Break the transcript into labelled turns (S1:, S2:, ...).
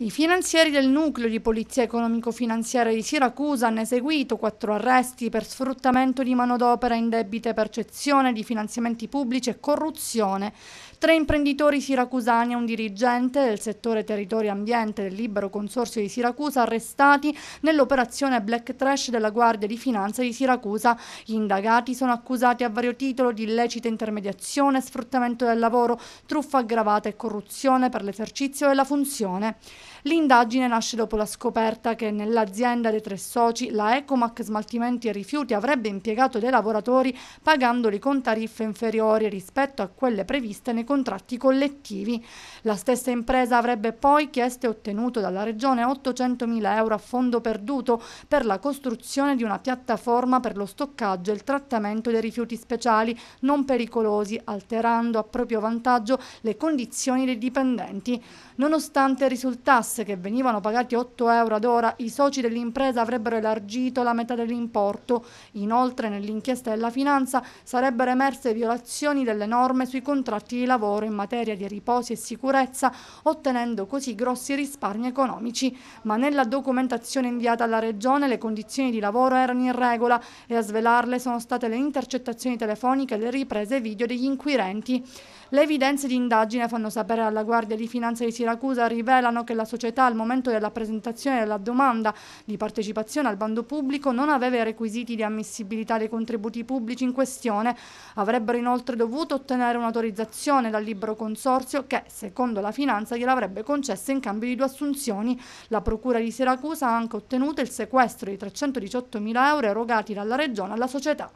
S1: I finanzieri del nucleo di polizia economico-finanziaria di Siracusa hanno eseguito quattro arresti per sfruttamento di manodopera indebita e percezione di finanziamenti pubblici e corruzione. Tre imprenditori siracusani e un dirigente del settore territorio ambiente del libero consorzio di Siracusa arrestati nell'operazione Black Trash della Guardia di Finanza di Siracusa. Gli indagati sono accusati a vario titolo di illecita intermediazione, sfruttamento del lavoro, truffa aggravata e corruzione per l'esercizio della funzione. L'indagine nasce dopo la scoperta che nell'azienda dei tre soci la Ecomac Smaltimenti e Rifiuti avrebbe impiegato dei lavoratori pagandoli con tariffe inferiori rispetto a quelle previste nei contratti collettivi. La stessa impresa avrebbe poi chiesto e ottenuto dalla Regione 800.000 euro a fondo perduto per la costruzione di una piattaforma per lo stoccaggio e il trattamento dei rifiuti speciali non pericolosi, alterando a proprio vantaggio le condizioni dei dipendenti. Nonostante risultati gas che venivano pagati 8 euro ad ora, i soci dell'impresa avrebbero elargito la metà dell'importo. Inoltre nell'inchiesta della finanza sarebbero emerse violazioni delle norme sui contratti di lavoro in materia di riposi e sicurezza, ottenendo così grossi risparmi economici. Ma nella documentazione inviata alla Regione le condizioni di lavoro erano in regola e a svelarle sono state le intercettazioni telefoniche e le riprese video degli inquirenti. Le evidenze di indagine fanno sapere alla Guardia di Finanza di Siracusa rivelano che la società al momento della presentazione della domanda di partecipazione al bando pubblico non aveva i requisiti di ammissibilità dei contributi pubblici in questione, avrebbero inoltre dovuto ottenere un'autorizzazione dal libero consorzio che, secondo la finanza, gliel'avrebbe concessa in cambio di due assunzioni. La Procura di Siracusa ha anche ottenuto il sequestro di 318 mila euro erogati dalla Regione alla società.